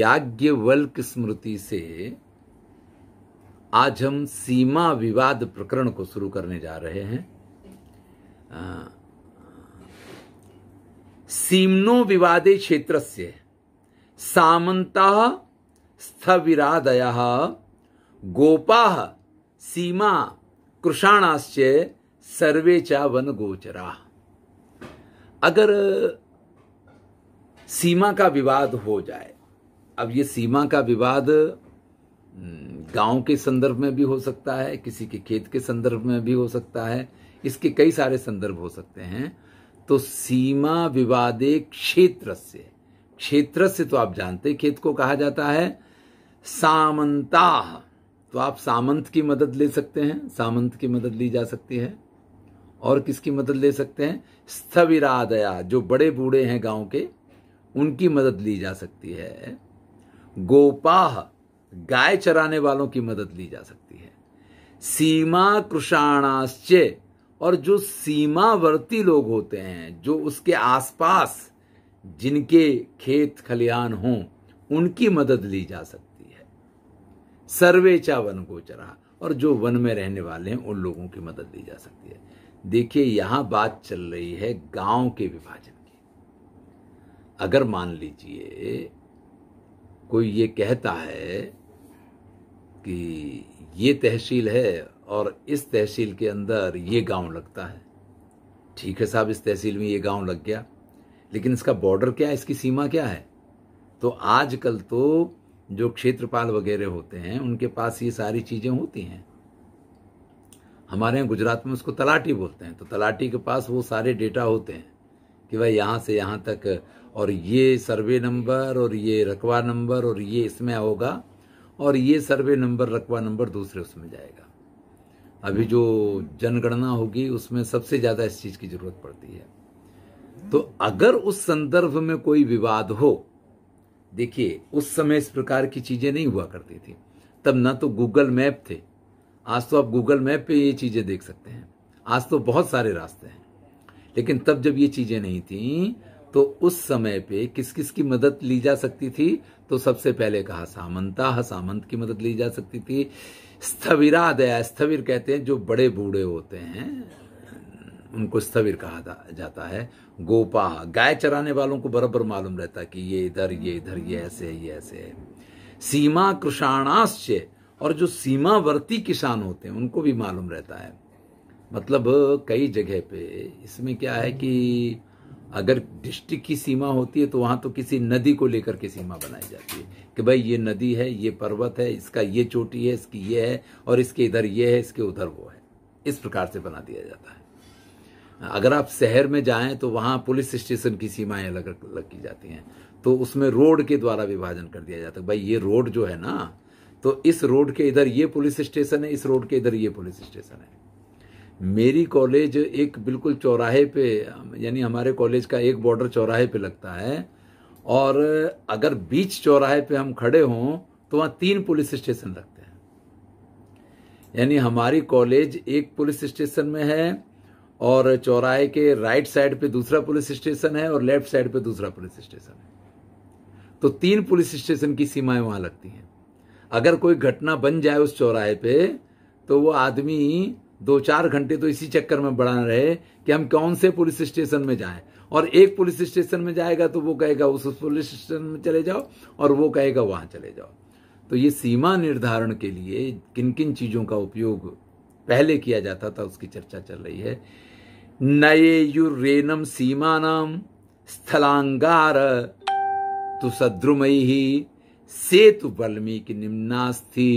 याज्ञवल्क स्मृति से आज हम सीमा विवाद प्रकरण को शुरू करने जा रहे हैं सीमनो विवादे क्षेत्र से सामंता स्थविरादय गोपा सीमा कृषाणाश्च सर्वे चा वन गोचरा अगर सीमा का विवाद हो जाए अब ये सीमा का विवाद हम्म, गांव के संदर्भ में भी हो सकता है किसी के खेत के संदर्भ में भी हो सकता है इसके कई सारे संदर्भ हो सकते हैं तो सीमा विवादे क्षेत्र से क्षेत्र से तो आप जानते खेत को कहा जाता है सामंता तो आप सामंत की मदद ले सकते हैं सामंत की मदद ली जा सकती है और किसकी मदद ले सकते हैं स्थविरादया जो बड़े बूढ़े हैं गांव के उनकी मदद ली जा सकती है गोपाह गाय चराने वालों की मदद ली जा सकती है सीमा कृषाणाश्चय और जो सीमावर्ती लोग होते हैं जो उसके आसपास जिनके खेत खलिहान हों उनकी मदद ली जा सकती है सर्वेचा वन गोचरा और जो वन में रहने वाले हैं उन लोगों की मदद ली जा सकती है देखिए यहां बात चल रही है गांव के विभाजन की अगर मान लीजिए कोई ये कहता है कि ये तहसील है और इस तहसील के अंदर ये गांव लगता है ठीक है साहब इस तहसील में ये गांव लग गया लेकिन इसका बॉर्डर क्या है इसकी सीमा क्या है तो आजकल तो जो क्षेत्रपाल वगैरह होते हैं उनके पास ये सारी चीज़ें होती हैं हमारे यहाँ गुजरात में उसको तलाटी बोलते हैं तो तलाटी के पास वो सारे डेटा होते हैं कि भाई यहाँ से यहाँ तक और ये सर्वे नंबर और ये रकवा नंबर और ये इसमें होगा और ये सर्वे नंबर रकवा नंबर दूसरे उसमें जाएगा अभी जो जनगणना होगी उसमें सबसे ज़्यादा इस चीज़ की ज़रूरत पड़ती है तो अगर उस संदर्भ में कोई विवाद हो देखिए उस समय इस प्रकार की चीज़ें नहीं हुआ करती थी तब ना तो गूगल मैप थे आज तो आप गूगल मैप पे ये चीज़ें देख सकते हैं आज तो बहुत सारे रास्ते हैं लेकिन तब जब ये चीज़ें नहीं थी तो उस समय पे किस किस की मदद ली जा सकती थी तो सबसे पहले कहा सामंता सामंत की मदद ली जा सकती थी स्थविरा दया स्थविर कहते हैं जो बड़े बूढ़े होते हैं उनको स्थविर कहा जाता है गोपा गाय चराने वालों को बराबर मालूम रहता कि ये इधर ये इधर ये ऐसे है ये ऐसे है सीमा कृषाणाश्चय और जो सीमावर्ती किसान होते हैं उनको भी मालूम रहता है मतलब कई जगह पे इसमें क्या है कि अगर डिस्ट्रिक्ट की सीमा होती है तो वहां तो किसी नदी को लेकर के सीमा बनाई जाती है कि भाई ये नदी है ये पर्वत है इसका ये चोटी है इसकी ये है और इसके इधर ये है इसके उधर वो है इस प्रकार से बना दिया जाता है अगर आप शहर में जाएं तो वहां पुलिस स्टेशन की सीमाएं अलग अलग की जाती हैं तो उसमें रोड के द्वारा विभाजन कर दिया जाता है भाई ये रोड जो है ना तो इस रोड के इधर ये पुलिस स्टेशन है इस रोड के इधर ये पुलिस स्टेशन है मेरी कॉलेज एक बिल्कुल चौराहे पे यानी हमारे कॉलेज का एक बॉर्डर चौराहे पे लगता है और अगर बीच चौराहे पे हम खड़े हों तो वहाँ तीन पुलिस स्टेशन लगते हैं यानी हमारी कॉलेज एक पुलिस स्टेशन में है और चौराहे के राइट साइड पे दूसरा पुलिस स्टेशन है और लेफ्ट साइड पे दूसरा पुलिस स्टेशन है तो तीन पुलिस स्टेशन की सीमाएं वहां लगती हैं अगर कोई घटना बन जाए उस चौराहे पे तो वो आदमी दो चार घंटे तो इसी चक्कर में बड़ा रहे कि हम कौन से पुलिस स्टेशन में जाएं और एक पुलिस स्टेशन में जाएगा तो वो कहेगा उस पुलिस स्टेशन में चले जाओ और वो कहेगा वहां चले जाओ तो ये सीमा निर्धारण के लिए किन किन चीजों का उपयोग पहले किया जाता था उसकी चर्चा चल रही है नए युरेनम सीमा नाम स्थलांगार तुसद्रुमयी सेतु बल्मी की निम्नास्थी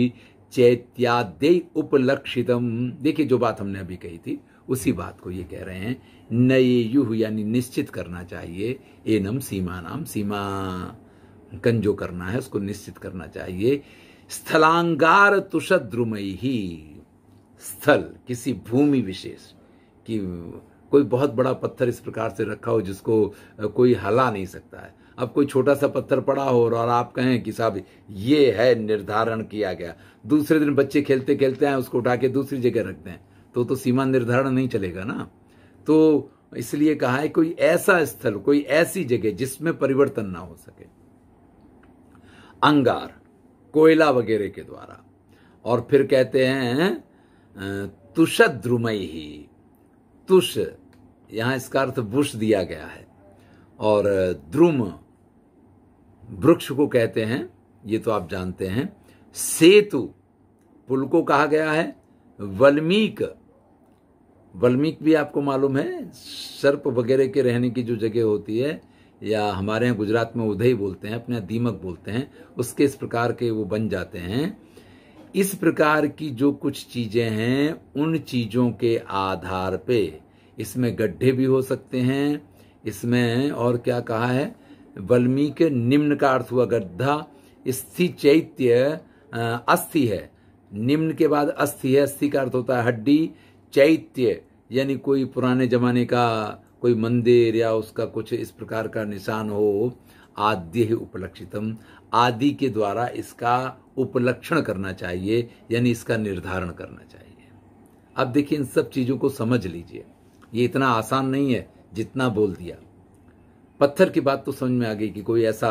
चैत्यादि उपलक्षितम देखिए जो बात हमने अभी कही थी उसी बात को ये कह रहे हैं नए युह यानी निश्चित करना चाहिए एनम सीमा नाम सीमा कन जो करना है उसको निश्चित करना चाहिए स्थलांगार तुषद्रुमयी ही स्थल किसी भूमि विशेष की कोई बहुत बड़ा पत्थर इस प्रकार से रखा हो जिसको कोई हला नहीं सकता है अब कोई छोटा सा पत्थर पड़ा हो और आप कहें कि साहब ये है निर्धारण किया गया दूसरे दिन बच्चे खेलते खेलते हैं उसको उठा के दूसरी जगह रखते हैं तो तो सीमा निर्धारण नहीं चलेगा ना तो इसलिए कहा है कोई ऐसा स्थल कोई ऐसी जगह जिसमें परिवर्तन ना हो सके अंगार कोयला वगैरह के द्वारा और फिर कहते हैं तुषद्रुमई ही तुष यहां इसका अर्थ बुश दिया गया है और द्रुम वृक्ष को कहते हैं ये तो आप जानते हैं सेतु पुल को कहा गया है वल्मीक वल्मीक भी आपको मालूम है सर्प वगैरह के रहने की जो जगह होती है या हमारे यहाँ गुजरात में उदय बोलते हैं अपने दीमक बोलते हैं उसके इस प्रकार के वो बन जाते हैं इस प्रकार की जो कुछ चीज़ें हैं उन चीज़ों के आधार पे इसमें गड्ढे भी हो सकते हैं इसमें और क्या कहा है वल्मीकि निम्न का अर्थ हुआ गद्धा स्थि चैत्य अस्थि है निम्न के बाद अस्थि है अस्थि का अर्थ होता है हड्डी चैत्य यानी कोई पुराने जमाने का कोई मंदिर या उसका कुछ इस प्रकार का निशान हो आद्य ही उपलक्षितम आदि के द्वारा इसका उपलक्षण करना चाहिए यानी इसका निर्धारण करना चाहिए अब देखिए इन सब चीज़ों को समझ लीजिए ये इतना आसान नहीं है जितना बोल दिया पत्थर की बात तो समझ में आ गई कि कोई ऐसा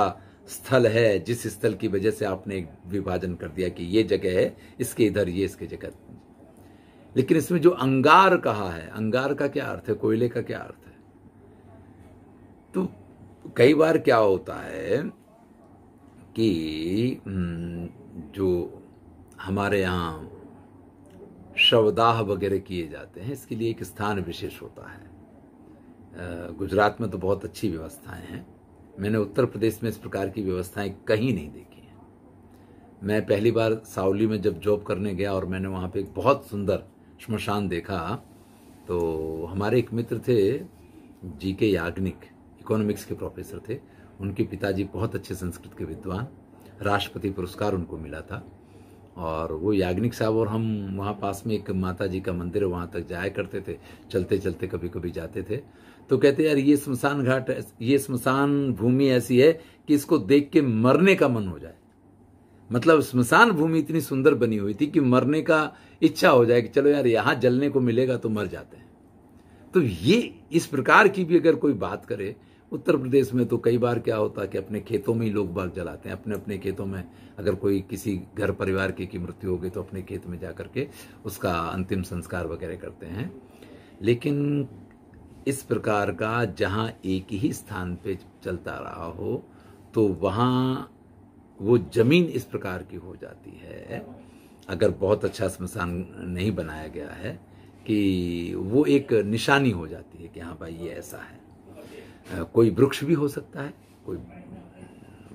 स्थल है जिस स्थल की वजह से आपने एक विभाजन कर दिया कि ये जगह है इसके इधर ये इसके जगह लेकिन इसमें जो अंगार कहा है अंगार का क्या अर्थ है कोयले का क्या अर्थ है तो कई बार क्या होता है कि जो हमारे यहां शवदाह वगैरह किए जाते हैं इसके लिए एक स्थान विशेष होता है गुजरात में तो बहुत अच्छी व्यवस्थाएं हैं मैंने उत्तर प्रदेश में इस प्रकार की व्यवस्थाएं कहीं नहीं देखी हैं मैं पहली बार सावली में जब जॉब करने गया और मैंने वहाँ पे एक बहुत सुंदर श्मशान देखा तो हमारे एक मित्र थे जी के याग्निक इकोनॉमिक्स के प्रोफेसर थे उनके पिताजी बहुत अच्छे संस्कृत के विद्वान राष्ट्रपति पुरस्कार उनको मिला था और वो याग्निक साहब और हम वहाँ पास में एक माता जी का मंदिर है वहाँ तक जाया करते थे चलते चलते कभी कभी जाते थे तो कहते यार ये स्मशान घाट ये स्मशान भूमि ऐसी है कि इसको देख के मरने का मन हो जाए मतलब स्मशान भूमि इतनी सुंदर बनी हुई थी कि मरने का इच्छा हो जाए कि चलो यार यहां जलने को मिलेगा तो मर जाते हैं तो ये इस प्रकार की भी अगर कोई बात करे उत्तर प्रदेश में तो कई बार क्या होता है कि अपने खेतों में ही लोग बाग जलाते हैं अपने अपने खेतों में अगर कोई किसी घर परिवार की, की मृत्यु हो गई तो अपने खेत में जा करके उसका अंतिम संस्कार वगैरह करते हैं लेकिन इस प्रकार का जहाँ एक ही स्थान पे चलता रहा हो तो वहाँ वो जमीन इस प्रकार की हो जाती है अगर बहुत अच्छा स्मशान नहीं बनाया गया है कि वो एक निशानी हो जाती है कि हाँ भाई ये ऐसा है कोई वृक्ष भी हो सकता है कोई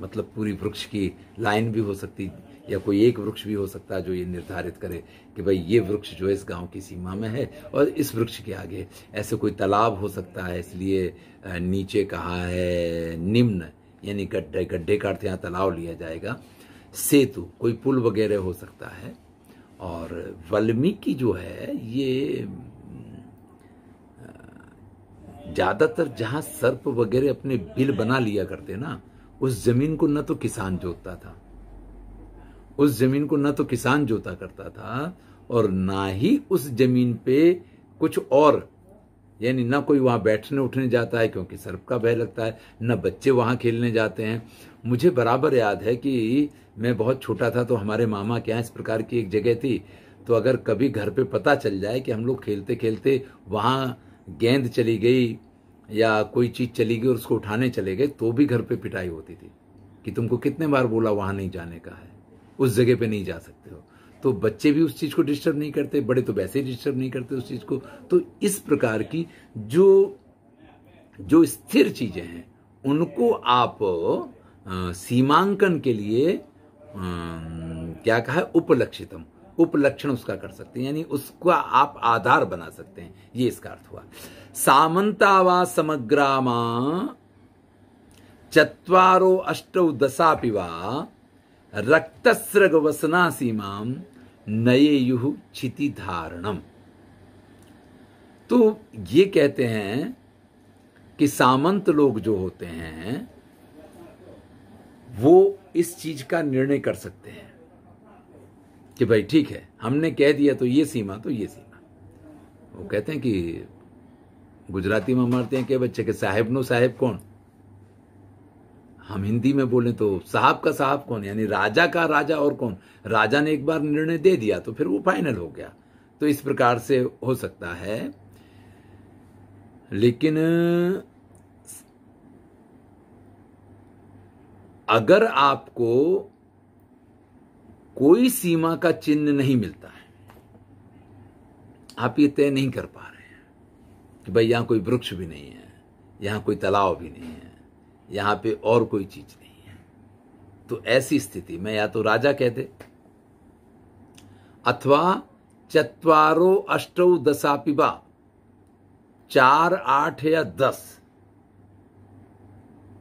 मतलब पूरी वृक्ष की लाइन भी हो सकती या कोई एक वृक्ष भी हो सकता है जो ये निर्धारित करे कि भाई ये वृक्ष जो है इस गांव की सीमा में है और इस वृक्ष के आगे ऐसे कोई तालाब हो सकता है इसलिए नीचे कहा है निम्न यानी गड्ढे गड्ढे का अर्थ यहाँ तालाब लिया जाएगा सेतु कोई पुल वगैरह हो सकता है और वाल्मीकि जो है ये ज़्यादातर जहां सर्प वगैरह अपने बिल बना लिया करते ना उस ज़मीन को न तो किसान जोतता था उस जमीन को ना तो किसान जोता करता था और ना ही उस जमीन पे कुछ और यानी ना कोई वहां बैठने उठने जाता है क्योंकि सर्प का भय लगता है ना बच्चे वहां खेलने जाते हैं मुझे बराबर याद है कि मैं बहुत छोटा था तो हमारे मामा के यहाँ इस प्रकार की एक जगह थी तो अगर कभी घर पे पता चल जाए कि हम लोग खेलते खेलते वहां गेंद चली गई या कोई चीज़ चली गई और उसको उठाने चले गए तो भी घर पे पिटाई होती थी कि तुमको कितने बार बोला वहां नहीं जाने का है उस जगह पे नहीं जा सकते हो तो बच्चे भी उस चीज़ को डिस्टर्ब नहीं करते बड़े तो वैसे ही डिस्टर्ब नहीं करते उस चीज़ को तो इस प्रकार की जो जो स्थिर चीज़ें हैं उनको आप सीमांकन के लिए आ, क्या कहा है उपलक्षितम उपलक्षण उसका कर सकते हैं यानी उसका आप आधार बना सकते हैं ये इसका अर्थ हुआ सामंतावा समग्रामा चत्वारो अष्ट दशा पिवा रक्तस्रगवसना सीमा नए युह चिति धारणम तो ये कहते हैं कि सामंत लोग जो होते हैं वो इस चीज का निर्णय कर सकते हैं कि भाई ठीक है हमने कह दिया तो ये सीमा तो ये सीमा वो कहते हैं कि गुजराती में मारते हैं कि बच्चे के साहेब नो साहेब कौन हम हिंदी में बोले तो साहब का साहब कौन यानी राजा का राजा और कौन राजा ने एक बार निर्णय दे दिया तो फिर वो फाइनल हो गया तो इस प्रकार से हो सकता है लेकिन अगर आपको कोई सीमा का चिन्ह नहीं मिलता है आप ये तय नहीं कर पा रहे हैं कि भाई यहां कोई वृक्ष भी नहीं है यहां कोई तालाब भी नहीं है यहां पे और कोई चीज नहीं है तो ऐसी स्थिति में या तो राजा कह दे अथवा चतवारो अष्टौ दशापिबा चार आठ या दस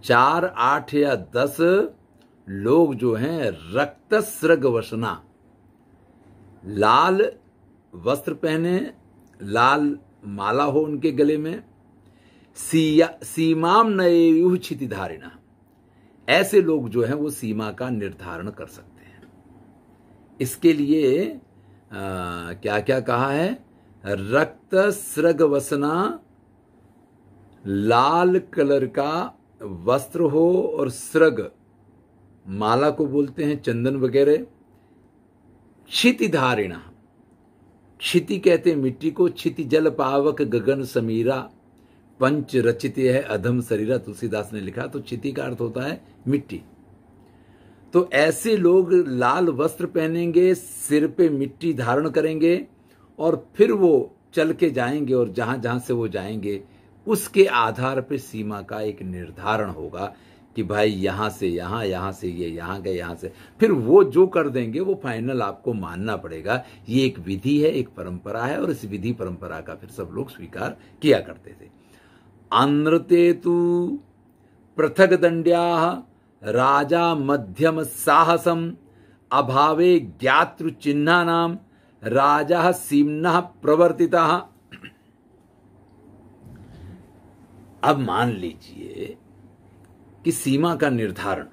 चार आठ या दस लोग जो हैं रक्त सृग वसना लाल वस्त्र पहने लाल माला हो उनके गले में सीमा नयुह क्षिति ऐसे लोग जो हैं वो सीमा का निर्धारण कर सकते हैं इसके लिए आ, क्या क्या कहा है रक्त स्रग वसना लाल कलर का वस्त्र हो और सृग माला को बोलते हैं चंदन वगैरह क्षितिधारिणा क्षिति कहते हैं मिट्टी को क्षिति जल पावक गगन समीरा पंच रचित है अधम शरीर तुलसीदास ने लिखा तो चिति का अर्थ होता है मिट्टी तो ऐसे लोग लाल वस्त्र पहनेंगे सिर पे मिट्टी धारण करेंगे और फिर वो चल के जाएंगे और जहां जहां से वो जाएंगे उसके आधार पर सीमा का एक निर्धारण होगा कि भाई यहां से यहां यहां से ये यह, गए यहां से फिर वो जो कर देंगे वो फाइनल आपको मानना पड़ेगा ये एक विधि है एक परंपरा है और इस विधि परंपरा का फिर सब लोग स्वीकार किया करते थे आनृते पृथक पृथगदण्ड्याः राजा साहसम अभावे ज्ञातृचिह्नानां राजा सीम्न प्रवर्ति अब मान लीजिए कि सीमा का निर्धारण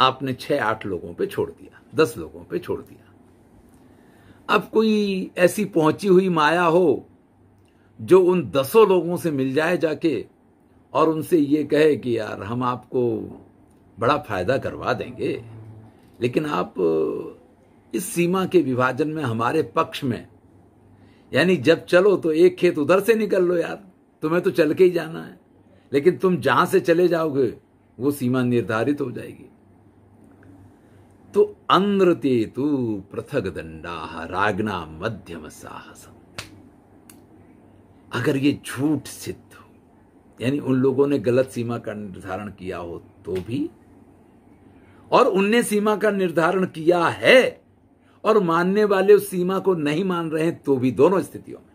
आपने छह आठ लोगों पे छोड़ दिया दस लोगों पे छोड़ दिया अब कोई ऐसी पहुंची हुई माया हो जो उन दसों लोगों से मिल जाए जाके और उनसे ये कहे कि यार हम आपको बड़ा फायदा करवा देंगे लेकिन आप इस सीमा के विभाजन में हमारे पक्ष में यानी जब चलो तो एक खेत उधर से निकल लो यार तुम्हें तो चल के ही जाना है लेकिन तुम जहां से चले जाओगे वो सीमा निर्धारित हो जाएगी तो अनृते तेतु पृथक दंडा रागना मध्यम साहस अगर ये झूठ सिद्ध हो यानी उन लोगों ने गलत सीमा का निर्धारण किया हो तो भी और उनने सीमा का निर्धारण किया है और मानने वाले उस सीमा को नहीं मान रहे हैं तो भी दोनों स्थितियों में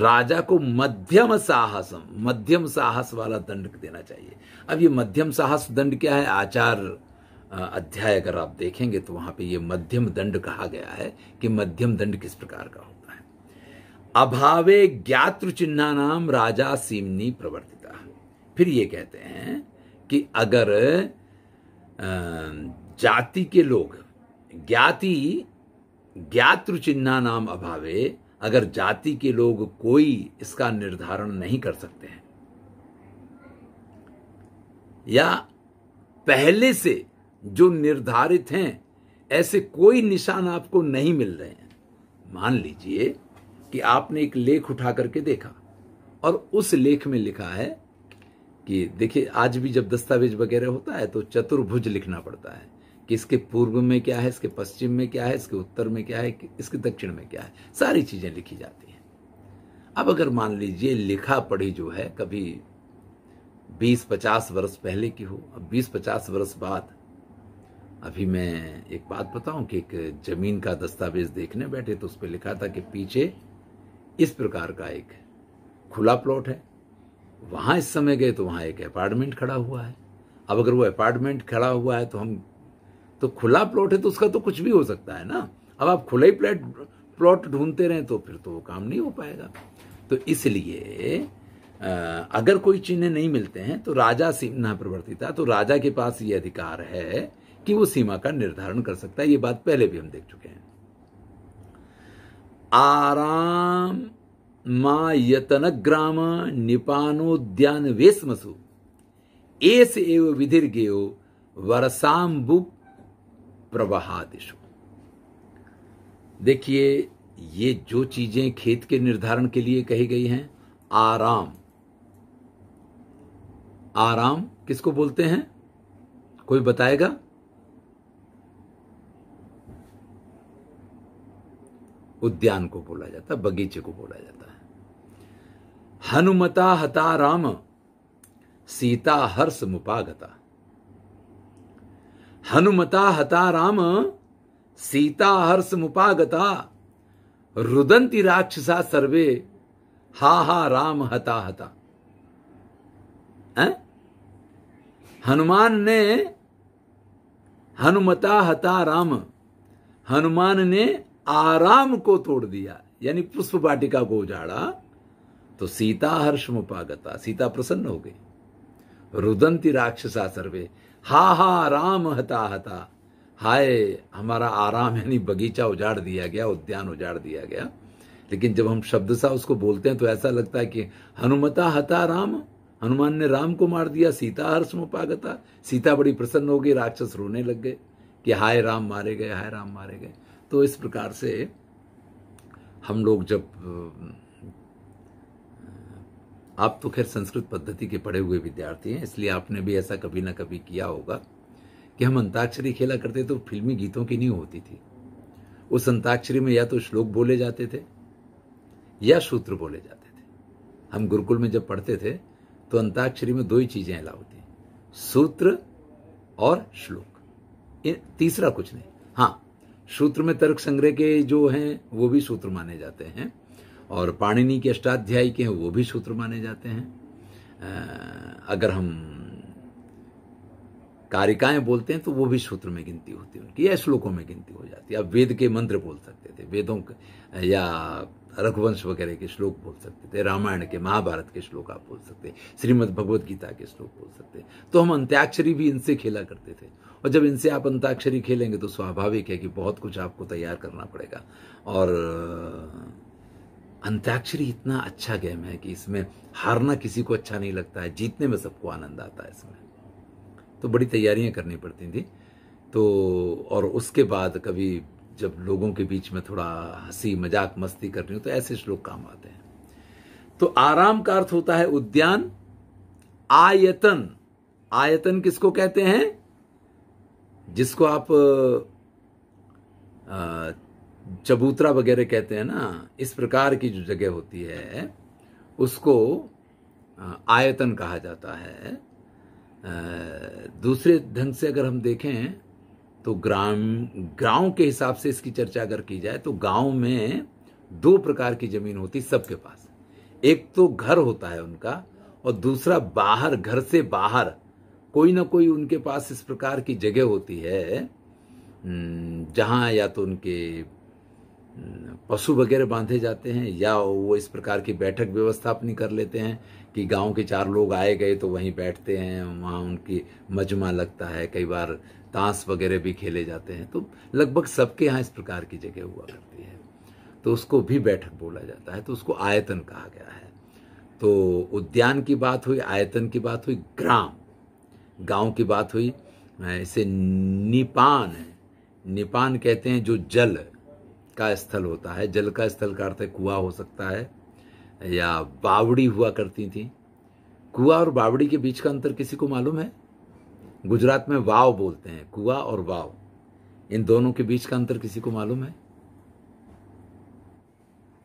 राजा को मध्यम साहसम मध्यम साहस वाला दंड देना चाहिए अब ये मध्यम साहस दंड क्या है आचार अध्याय अगर आप देखेंगे तो वहां पे ये मध्यम दंड कहा गया है कि मध्यम दंड किस प्रकार का हो अभावे ज्ञात्र चिन्हा नाम राजा सीमनी प्रवर्तिता फिर ये कहते हैं कि अगर जाति के लोग ज्ञाति ज्ञात्र चिन्हा नाम अभावे अगर जाति के लोग कोई इसका निर्धारण नहीं कर सकते हैं या पहले से जो निर्धारित हैं ऐसे कोई निशान आपको नहीं मिल रहे हैं मान लीजिए कि आपने एक लेख उठा करके देखा और उस लेख में लिखा है कि देखिए आज भी जब दस्तावेज वगैरह होता है तो चतुर्भुज लिखना पड़ता है कि इसके पूर्व में क्या है इसके पश्चिम में क्या है इसके उत्तर में क्या है इसके दक्षिण में क्या है सारी चीजें लिखी जाती हैं अब अगर मान लीजिए लिखा पढ़ी जो है कभी बीस पचास वर्ष पहले की हो अब बीस पचास वर्ष बाद अभी मैं एक बात बताऊं कि एक जमीन का दस्तावेज देखने बैठे तो उस पर लिखा था कि पीछे इस प्रकार का एक खुला प्लॉट है वहां इस समय गए तो वहां एक अपार्टमेंट खड़ा हुआ है अब अगर वो अपार्टमेंट खड़ा हुआ है तो हम तो खुला प्लॉट है तो उसका तो कुछ भी हो सकता है ना अब आप खुला ही प्लॉट प्लॉट ढूंढते रहे तो फिर तो वो काम नहीं हो पाएगा तो इसलिए अगर कोई चिन्ह नहीं मिलते हैं तो राजा सीमा प्रवर्तिता तो राजा के पास ये अधिकार है कि वो सीमा का निर्धारण कर सकता है ये बात पहले भी हम देख चुके हैं आराम मा यतन ग्राम निपानोद्यान वेशमसु एस एव विधिर्गेयो वरसाम्बु प्रवाहादिशु देखिए ये जो चीजें खेत के निर्धारण के लिए कही गई हैं आराम आराम किसको बोलते हैं कोई बताएगा उद्यान को बोला जाता है बगीचे को बोला जाता है हनुमता हता राम सीता हर्ष मुपागता हनुमता हता राम सीता हर्ष मुपागता रुदंती राक्षसा सर्वे हा हा राम हता हता है? हनुमान ने हनुमता हता राम हनुमान ने आराम को तोड़ दिया यानी पुष्प वाटिका को उजाड़ा तो सीता हर्ष मुपागता सीता प्रसन्न हो गई रुदंती राक्षसा सर्वे हा हा राम हता हता हाय हमारा आराम यानी बगीचा उजाड़ दिया गया उद्यान उजाड़ दिया गया लेकिन जब हम शब्द सा उसको बोलते हैं तो ऐसा लगता है कि हनुमता हता राम हनुमान ने राम को मार दिया सीता हर्ष मुपागता सीता बड़ी प्रसन्न हो गई राक्षस रोने लग गए कि हाय राम मारे गए हाय राम मारे गए तो इस प्रकार से हम लोग जब आप तो खैर संस्कृत पद्धति के पढ़े हुए विद्यार्थी हैं इसलिए आपने भी ऐसा कभी ना कभी किया होगा कि हम अंताक्षरी खेला करते तो फिल्मी गीतों की नहीं होती थी उस अंताक्षरी में या तो श्लोक बोले जाते थे या सूत्र बोले जाते थे हम गुरुकुल में जब पढ़ते थे तो अंताक्षरी में दो ही चीजें अलाउ थी सूत्र और श्लोक तीसरा कुछ नहीं हाँ सूत्र में तर्क संग्रह के जो हैं वो भी सूत्र माने जाते हैं और पाणिनि के अष्टाध्यायी के हैं वो भी सूत्र माने जाते हैं अगर हम कारिकाएं बोलते हैं तो वो भी सूत्र में गिनती होती है उनकी या श्लोकों में गिनती हो जाती है आप वेद के मंत्र बोल सकते थे वेदों के या रघुवंश वगैरह के श्लोक बोल सकते थे रामायण के महाभारत के श्लोक आप बोल सकते श्रीमद भगवद गीता के श्लोक बोल सकते तो हम अंत्याक्षरी भी इनसे खेला करते थे और जब इनसे आप अंताक्षरी खेलेंगे तो स्वाभाविक है कि बहुत कुछ आपको तैयार करना पड़ेगा और अंत्याक्षरी इतना अच्छा गेम है कि इसमें हारना किसी को अच्छा नहीं लगता है जीतने में सबको आनंद आता है इसमें तो बड़ी तैयारियां करनी पड़ती थी तो और उसके बाद कभी जब लोगों के बीच में थोड़ा हंसी मजाक मस्ती करनी हो तो ऐसे श्लोक काम आते हैं तो आराम का अर्थ होता है उद्यान आयतन आयतन किसको कहते हैं जिसको आप चबूतरा वगैरह कहते हैं ना इस प्रकार की जो जगह होती है उसको आयतन कहा जाता है दूसरे ढंग से अगर हम देखें तो ग्राम गांव के हिसाब से इसकी चर्चा अगर की जाए तो गांव में दो प्रकार की जमीन होती सबके पास एक तो घर होता है उनका और दूसरा बाहर घर से बाहर कोई ना कोई उनके पास इस प्रकार की जगह होती है हम्म, जहां या तो उनके हम्म, पशु वगैरह बांधे जाते हैं या वो इस प्रकार की बैठक व्यवस्था अपनी कर लेते हैं कि गांव के चार लोग आए गए तो वहीं बैठते हैं वहाँ उनकी मजमा लगता है कई बार ताश वगैरह भी खेले जाते हैं तो लगभग सबके यहाँ इस प्रकार की जगह हुआ करती है तो उसको भी बैठक बोला जाता है तो उसको आयतन कहा गया है तो उद्यान की बात हुई आयतन की बात हुई ग्राम गांव की बात हुई इसे निपान है निपान कहते हैं जो जल का स्थल होता है जल का स्थल का अर्थ कुआ हो सकता है या बावड़ी हुआ करती थी कुआ और बावड़ी के बीच का अंतर किसी को मालूम है गुजरात में वाव बोलते हैं कुआ और वाव इन दोनों के बीच का अंतर किसी को मालूम है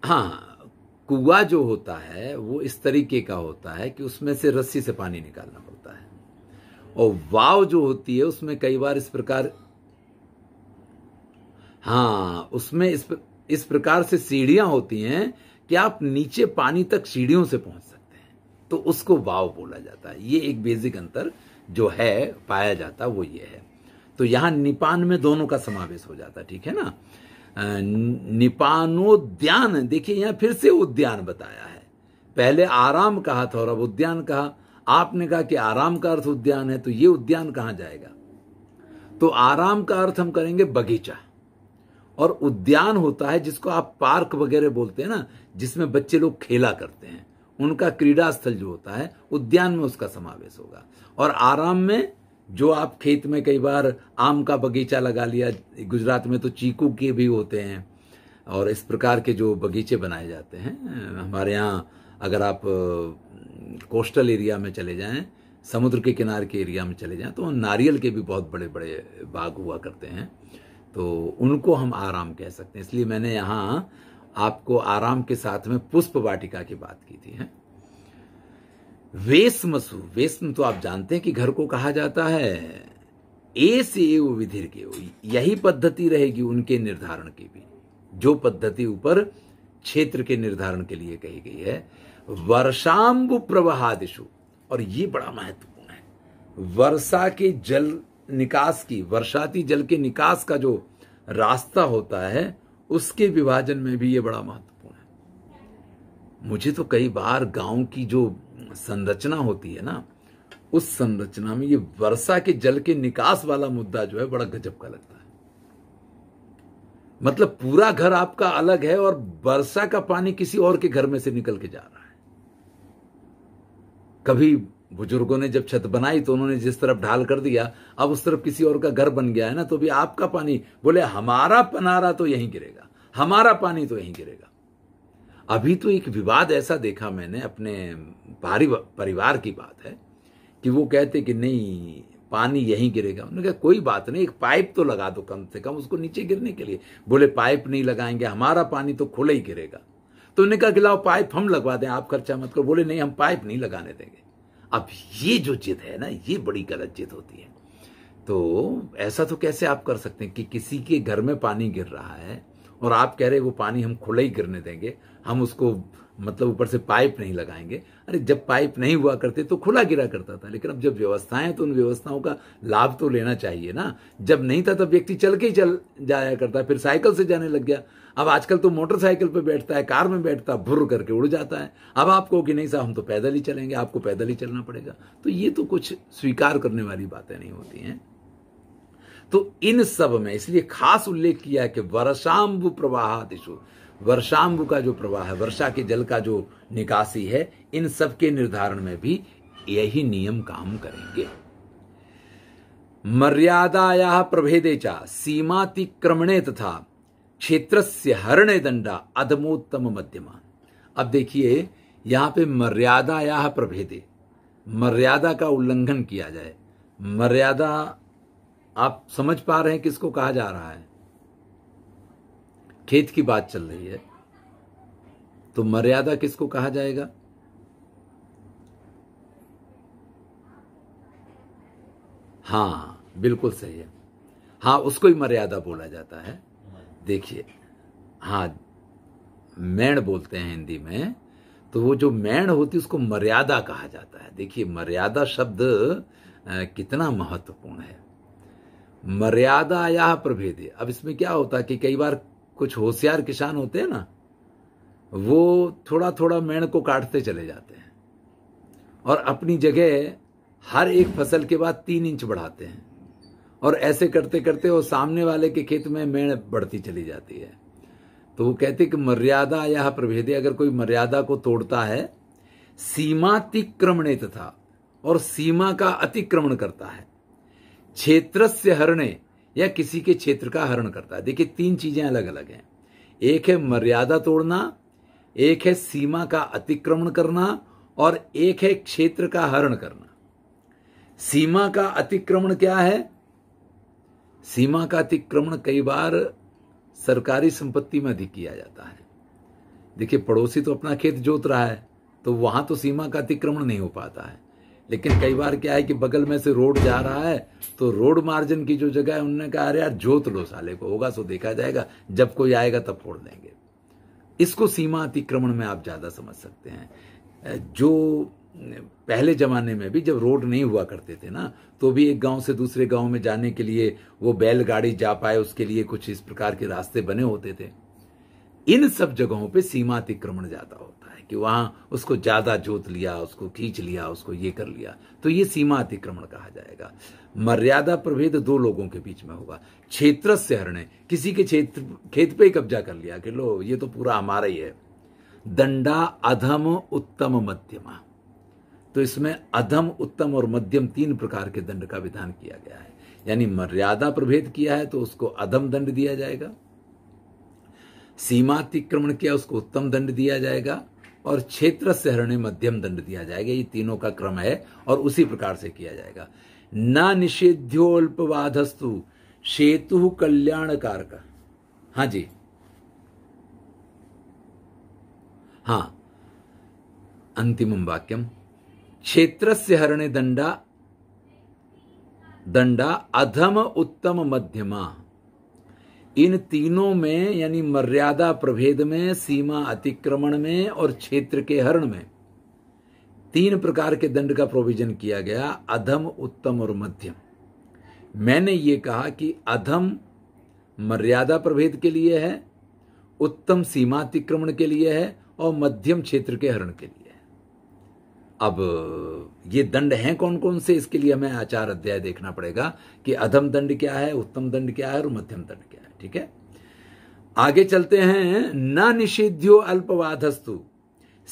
हाँ कुआ जो होता है वो इस तरीके का होता है कि उसमें से रस्सी से पानी निकालना पड़ता है और वाव जो होती है उसमें कई बार इस प्रकार हाँ उसमें इस इस प्रकार से सीढ़ियां होती हैं कि आप नीचे पानी तक सीढ़ियों से पहुंच सकते हैं तो उसको वाव बोला जाता है ये एक बेसिक अंतर जो है पाया जाता वो ये है तो यहां निपान में दोनों का समावेश हो जाता ठीक है ना निपानोद्यान देखिए यहां फिर से उद्यान बताया है पहले आराम कहा था और अब उद्यान कहा आपने कहा कि आराम का अर्थ उद्यान है तो ये उद्यान कहां जाएगा तो आराम का अर्थ हम करेंगे बगीचा और उद्यान होता है जिसको आप पार्क वगैरह बोलते हैं ना जिसमें बच्चे लोग खेला करते हैं उनका क्रीड़ा स्थल जो होता है उद्यान में उसका समावेश होगा और आराम में जो आप खेत में कई बार आम का बगीचा लगा लिया गुजरात में तो चीकू के भी होते हैं और इस प्रकार के जो बगीचे बनाए जाते हैं हमारे यहाँ अगर आप कोस्टल एरिया में चले जाएं समुद्र के किनारे के एरिया में चले जाएं तो नारियल के भी बहुत बड़े बड़े बाग हुआ करते हैं तो उनको हम आराम कह सकते हैं इसलिए मैंने यहां आपको आराम के साथ में पुष्प वाटिका की बात की थी है वेशमसु वेशम तो आप जानते हैं कि घर को कहा जाता है एस वो विधिर के यही पद्धति रहेगी उनके निर्धारण की भी जो पद्धति ऊपर क्षेत्र के निर्धारण के लिए कही गई है वर्षाम्बु प्रवाहादिशु और ये बड़ा महत्वपूर्ण है वर्षा के जल निकास की वर्षाती जल के निकास का जो रास्ता होता है उसके विभाजन में भी ये बड़ा महत्वपूर्ण है मुझे तो कई बार गांव की जो संरचना होती है ना उस संरचना में ये वर्षा के जल के निकास वाला मुद्दा जो है बड़ा गजब का लगता है मतलब पूरा घर आपका अलग है और वर्षा का पानी किसी और के घर में से निकल के जा रहा है कभी बुजुर्गों ने जब छत बनाई तो उन्होंने जिस तरफ ढाल कर दिया अब उस तरफ किसी और का घर बन गया है ना तो भी आपका पानी बोले हमारा पनारा तो यहीं गिरेगा हमारा पानी तो यहीं गिरेगा अभी तो एक विवाद ऐसा देखा मैंने अपने परिवार की बात है कि वो कहते कि नहीं पानी यहीं गिरेगा उन्होंने कहा कोई बात नहीं एक पाइप तो लगा दो कम से कम उसको नीचे गिरने के लिए बोले पाइप नहीं लगाएंगे हमारा पानी तो खुले ही गिरेगा तो उन्होंने कहा कि लाओ पाइप हम लगवा दें आप खर्चा मत करो बोले नहीं हम पाइप नहीं लगाने देंगे अब ये जो जिद है ना ये बड़ी गलत जिद होती है तो ऐसा तो कैसे आप कर सकते हैं कि किसी के घर में पानी गिर रहा है और आप कह रहे वो पानी हम खुला ही गिरने देंगे हम उसको मतलब ऊपर से पाइप नहीं लगाएंगे अरे जब पाइप नहीं हुआ करते तो खुला गिरा करता था लेकिन अब जब व्यवस्थाएं तो उन व्यवस्थाओं का लाभ तो लेना चाहिए ना जब नहीं था तब व्यक्ति चल के ही चल जाया करता फिर साइकिल से जाने लग गया अब आजकल तो मोटरसाइकिल पे बैठता है कार में बैठता है भुर करके उड़ जाता है अब आपको कि नहीं साहब हम तो पैदल ही चलेंगे आपको पैदल ही चलना पड़ेगा तो ये तो कुछ स्वीकार करने वाली बातें नहीं होती हैं तो इन सब में इसलिए खास उल्लेख किया है कि वर्षाम्बु प्रवाह दिशु वर्षाम्बु का जो प्रवाह है वर्षा के जल का जो निकासी है इन सब के निर्धारण में भी यही नियम काम करेंगे मर्यादाया प्रभेदे चा सीमातिक्रमणे तथा क्षेत्र से हरण दंडा अधमोत्तम मध्यमा अब देखिए यहां पे मर्यादा या प्रभेदे मर्यादा का उल्लंघन किया जाए मर्यादा आप समझ पा रहे हैं किसको कहा जा रहा है खेत की बात चल रही है तो मर्यादा किसको कहा जाएगा हाँ बिल्कुल सही है हाँ उसको ही मर्यादा बोला जाता है देखिए हाँ मैण बोलते हैं हिंदी में तो वो जो मैण होती है उसको मर्यादा कहा जाता है देखिए मर्यादा शब्द कितना महत्वपूर्ण है मर्यादा या प्रभेद अब इसमें क्या होता है कि कई बार कुछ होशियार किसान होते हैं ना वो थोड़ा थोड़ा मैण को काटते चले जाते हैं और अपनी जगह हर एक फसल के बाद तीन इंच बढ़ाते हैं और ऐसे करते करते वो सामने वाले के खेत में मेड़ बढ़ती चली जाती है तो वो कहते कि मर्यादा यह प्रभेदे अगर कोई मर्यादा को तोड़ता है सीमातिक्रमणे तथा और सीमा का अतिक्रमण करता है क्षेत्र से हरणे या किसी के क्षेत्र का हरण करता है देखिए तीन चीजें अलग अलग हैं एक है मर्यादा तोड़ना एक है सीमा का अतिक्रमण करना और एक है क्षेत्र का हरण करना सीमा का अतिक्रमण क्या है सीमा का अतिक्रमण कई बार सरकारी संपत्ति में अधिक किया जाता है देखिए पड़ोसी तो अपना खेत जोत रहा है तो वहां तो सीमा का अतिक्रमण नहीं हो पाता है लेकिन कई बार क्या है कि बगल में से रोड जा रहा है तो रोड मार्जिन की जो जगह है उनने कहा अरे यार जोत लो साले को होगा सो देखा जाएगा जब कोई आएगा तब फोड़ देंगे इसको सीमा अतिक्रमण में आप ज्यादा समझ सकते हैं जो पहले ज़माने में भी जब रोड नहीं हुआ करते थे ना तो भी एक गांव से दूसरे गांव में जाने के लिए वो बैलगाड़ी जा पाए उसके लिए कुछ इस प्रकार के रास्ते बने होते थे इन सब जगहों पे सीमा अतिक्रमण ज़्यादा होता है कि वहां उसको ज़्यादा जोत लिया उसको खींच लिया उसको ये कर लिया तो ये सीमा अतिक्रमण कहा जाएगा मर्यादा प्रभेद दो लोगों के बीच में होगा क्षेत्र से हरणे किसी के क्षेत्र खेत पे ही कब्जा कर लिया कि लो ये तो पूरा हमारा ही है दंडा अधम उत्तम मध्यमा तो इसमें अधम उत्तम और मध्यम तीन प्रकार के दंड का विधान किया गया है यानी मर्यादा प्रभेद किया है तो उसको अधम दंड दिया जाएगा सीमा अतिक्रमण किया उसको उत्तम दंड दिया जाएगा और क्षेत्र से हरणे मध्यम दंड दिया जाएगा ये तीनों का क्रम है और उसी प्रकार से किया जाएगा न निषेध्योल्पवाधस्तु सेतु कल्याणकार का हाँ जी हाँ अंतिम वाक्यम क्षेत्र से हरणे दंडा दंडा अधम उत्तम मध्यमा इन तीनों में यानी मर्यादा प्रभेद में सीमा अतिक्रमण में और क्षेत्र के हरण में तीन प्रकार के दंड का प्रोविजन किया गया अधम उत्तम और मध्यम मैंने ये कहा कि अधम मर्यादा प्रभेद के लिए है उत्तम सीमा अतिक्रमण के लिए है और मध्यम क्षेत्र के हरण के लिए अब ये दंड हैं कौन कौन से इसके लिए हमें आचार अध्याय देखना पड़ेगा कि अधम दंड क्या है उत्तम दंड क्या है और मध्यम दंड क्या है ठीक है आगे चलते हैं न निषेध्यो अल्पवाधस्तु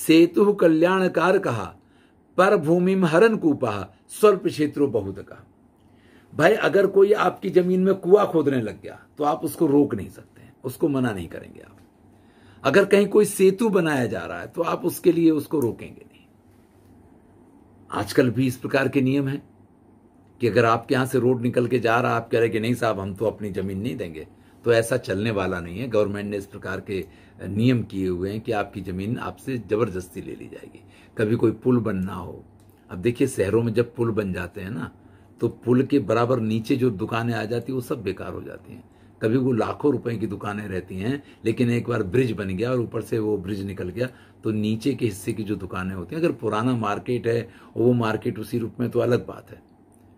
सेतु कल्याणकार कहा पर भूमि हरण कूपा स्वल्प क्षेत्रो बहुत कहा भाई अगर कोई आपकी जमीन में कुआ खोदने लग गया तो आप उसको रोक नहीं सकते उसको मना नहीं करेंगे आप अगर कहीं कोई सेतु बनाया जा रहा है तो आप उसके लिए उसको रोकेंगे नहीं आजकल भी इस प्रकार के नियम हैं कि अगर आपके यहां से रोड निकल के जा रहा आप कह रहे कि नहीं साहब हम तो अपनी ज़मीन नहीं देंगे तो ऐसा चलने वाला नहीं है गवर्नमेंट ने इस प्रकार के नियम किए हुए हैं कि आपकी ज़मीन आपसे ज़बरदस्ती ले ली जाएगी कभी कोई पुल बनना हो अब देखिए शहरों में जब पुल बन जाते हैं ना तो पुल के बराबर नीचे जो दुकानें आ जाती हैं वो सब बेकार हो जाती हैं कभी वो लाखों रुपए की दुकानें रहती हैं लेकिन एक बार ब्रिज बन गया और ऊपर से वो ब्रिज निकल गया तो नीचे के हिस्से की जो दुकानें होती हैं अगर पुराना मार्केट है और वो मार्केट उसी रूप में तो अलग बात है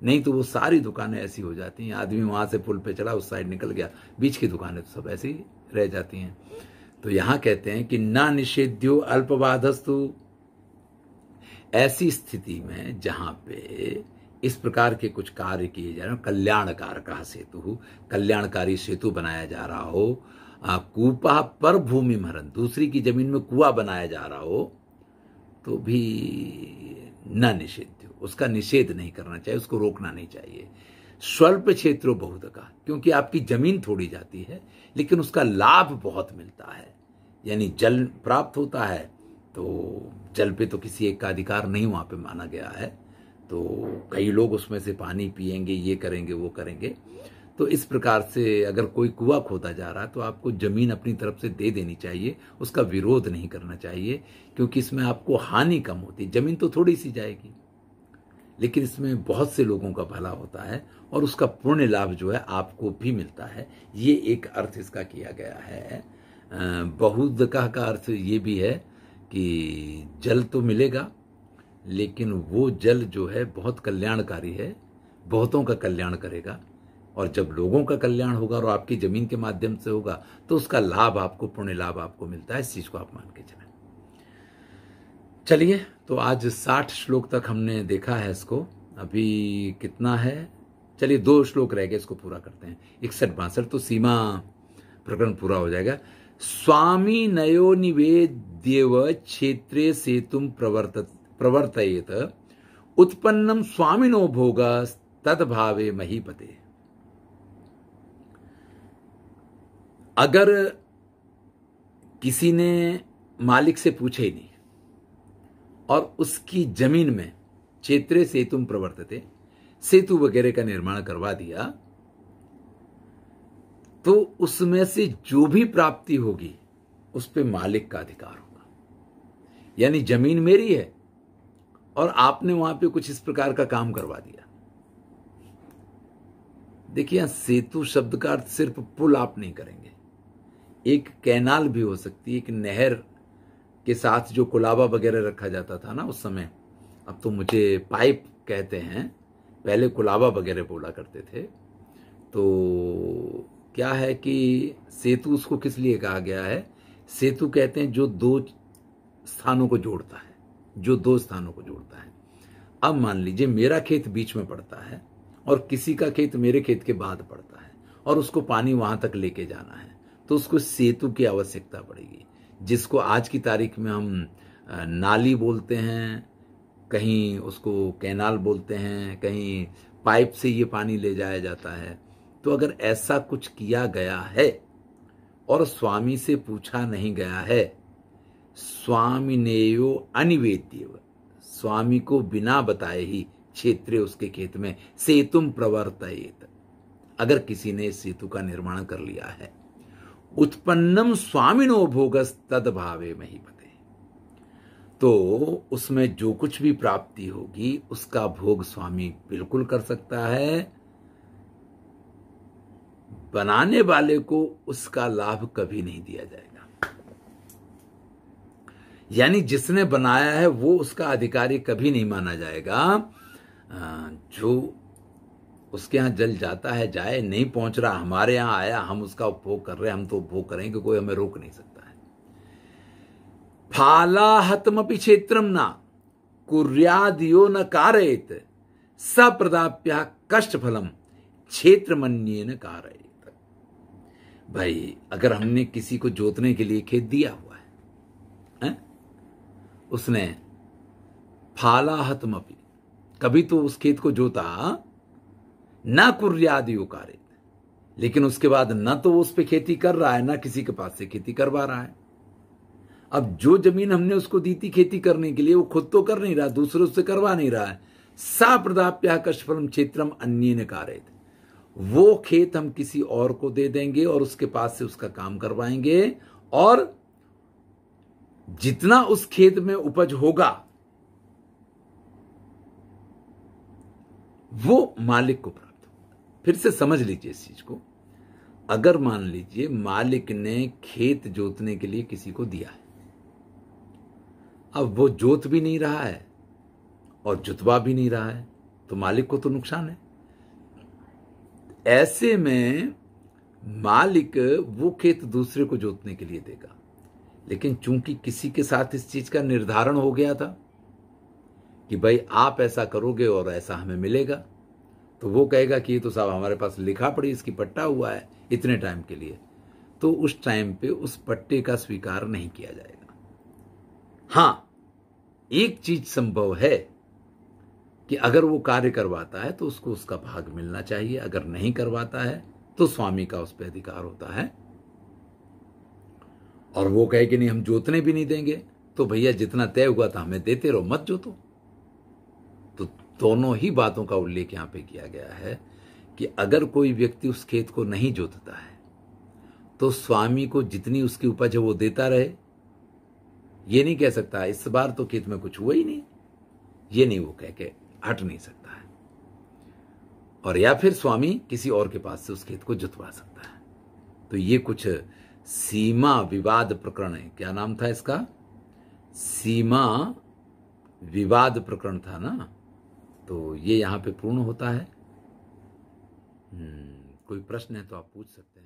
नहीं तो वो सारी दुकानें ऐसी हो जाती हैं आदमी वहां से पुल पे चढ़ा उस साइड निकल गया बीच की दुकानें तो सब ऐसी रह जाती हैं तो यहां कहते हैं कि ना निषेध्यो अल्पवाधस्तु ऐसी स्थिति में जहां पे इस प्रकार के कुछ कार्य किए जा रहे हो कल्याणकार का सेतु कल्याणकारी सेतु बनाया जा रहा हो कूपा पर भूमि मरण दूसरी की जमीन में कुआ बनाया जा रहा हो तो भी न निषेध उसका निषेध नहीं करना चाहिए उसको रोकना नहीं चाहिए स्वल्प क्षेत्र बहुत का क्योंकि आपकी जमीन थोड़ी जाती है लेकिन उसका लाभ बहुत मिलता है यानी जल प्राप्त होता है तो जल पे तो किसी एक का अधिकार नहीं वहां पे माना गया है तो कई लोग उसमें से पानी पिएंगे ये करेंगे वो करेंगे तो इस प्रकार से अगर कोई कुआ खोदा जा रहा है तो आपको जमीन अपनी तरफ से दे देनी चाहिए उसका विरोध नहीं करना चाहिए क्योंकि इसमें आपको हानि कम होती है जमीन तो थोड़ी सी जाएगी लेकिन इसमें बहुत से लोगों का भला होता है और उसका पूर्ण लाभ जो है आपको भी मिलता है ये एक अर्थ इसका किया गया है बहुत का अर्थ ये भी है कि जल तो मिलेगा लेकिन वो जल जो है बहुत कल्याणकारी है बहुतों का कल्याण करेगा और जब लोगों का कल्याण होगा और आपकी जमीन के माध्यम से होगा तो उसका लाभ आपको पुण्य लाभ आपको मिलता है इस चीज को आप मान के चले चलिए तो आज साठ श्लोक तक हमने देखा है इसको अभी कितना है चलिए दो श्लोक रह गए इसको पूरा करते हैं इकसठ बासठ तो सीमा प्रकरण पूरा हो जाएगा स्वामी नयो निवेद्यव क्षेत्र से तुम प्रवर्त प्रवर्तयेत उत्पन्नम स्वामिनो भोग तदभावे महीपते अगर किसी ने मालिक से पूछे ही नहीं और उसकी जमीन में चेत्रे सेतुम प्रवर्तते सेतु वगैरह का निर्माण करवा दिया तो उसमें से जो भी प्राप्ति होगी उस पर मालिक का अधिकार होगा यानी जमीन मेरी है और आपने वहां पे कुछ इस प्रकार का काम करवा दिया देखिए सेतु शब्द का अर्थ सिर्फ पुल आप नहीं करेंगे एक कैनाल भी हो सकती है एक नहर के साथ जो कोलाबा वगैरह रखा जाता था ना उस समय अब तो मुझे पाइप कहते हैं पहले कोलाबा वगैरह बोला करते थे तो क्या है कि सेतु उसको किस लिए कहा गया है सेतु कहते हैं जो दो स्थानों को जोड़ता है जो दो स्थानों को जोड़ता है अब मान लीजिए मेरा खेत बीच में पड़ता है और किसी का खेत मेरे खेत के बाद पड़ता है और उसको पानी वहां तक लेके जाना है तो उसको सेतु की आवश्यकता पड़ेगी जिसको आज की तारीख में हम नाली बोलते हैं कहीं उसको कैनाल बोलते हैं कहीं पाइप से ये पानी ले जाया जाता है तो अगर ऐसा कुछ किया गया है और स्वामी से पूछा नहीं गया है स्वामी यो अनिवेद्य स्वामी को बिना बताए ही क्षेत्र उसके खेत में सेतुम प्रवर्त अगर किसी ने सेतु का निर्माण कर लिया है उत्पन्नम स्वामिनो भोगस तद भावे ही बते तो उसमें जो कुछ भी प्राप्ति होगी उसका भोग स्वामी बिल्कुल कर सकता है बनाने वाले को उसका लाभ कभी नहीं दिया जाएगा यानी जिसने बनाया है वो उसका अधिकारी कभी नहीं माना जाएगा जो उसके यहाँ जल जाता है जाए नहीं पहुंच रहा हमारे यहाँ आया हम उसका उपभोग कर रहे हैं हम तो उपभोग करेंगे कोई हमें रोक नहीं सकता है फालाहतमपि क्षेत्रम ना कुर्यादियो न कारयत सप्रदाप्या कष्ट फलम क्षेत्र मनिये न कारयत भाई अगर हमने किसी को जोतने के लिए खेत दिया हुआ है, है? उसने अपी कभी तो उस खेत को जोता न कुर्यादि योकारित लेकिन उसके बाद न तो वो उस पर खेती कर रहा है ना किसी के पास से खेती करवा रहा है अब जो जमीन हमने उसको दी थी खेती करने के लिए वो खुद तो कर नहीं रहा दूसरे उससे करवा नहीं रहा है सा प्रदाप्या कष्टफलम क्षेत्रम अन्य कार्य वो खेत हम किसी और को दे देंगे और उसके पास से उसका काम करवाएंगे और जितना उस खेत में उपज होगा वो मालिक को फिर से समझ लीजिए इस चीज को अगर मान लीजिए मालिक ने खेत जोतने के लिए किसी को दिया है अब वो जोत भी नहीं रहा है और जुतवा भी नहीं रहा है तो मालिक को तो नुकसान है ऐसे में मालिक वो खेत दूसरे को जोतने के लिए देगा लेकिन चूंकि किसी के साथ इस चीज का निर्धारण हो गया था कि भाई आप ऐसा करोगे और ऐसा हमें मिलेगा तो वो कहेगा कि ये तो साहब हमारे पास लिखा पड़ी इसकी पट्टा हुआ है इतने टाइम के लिए तो उस टाइम पे उस पट्टे का स्वीकार नहीं किया जाएगा हां एक चीज संभव है कि अगर वो कार्य करवाता है तो उसको उसका भाग मिलना चाहिए अगर नहीं करवाता है तो स्वामी का उस पर अधिकार होता है और वो कहे कि नहीं हम जोतने भी नहीं देंगे तो भैया जितना तय हुआ था हमें देते रहो मत जोतो दोनों ही बातों का उल्लेख यहां पे किया गया है कि अगर कोई व्यक्ति उस खेत को नहीं जोतता है तो स्वामी को जितनी उसकी उपज है वो देता रहे ये नहीं कह सकता इस बार तो खेत में कुछ हुआ ही नहीं ये नहीं वो कह के हट नहीं सकता है और या फिर स्वामी किसी और के पास से उस खेत को जुतवा सकता है तो ये कुछ सीमा विवाद प्रकरण है क्या नाम था इसका सीमा विवाद प्रकरण था ना तो ये यहाँ पे पूर्ण होता है हम्म, कोई प्रश्न है तो आप पूछ सकते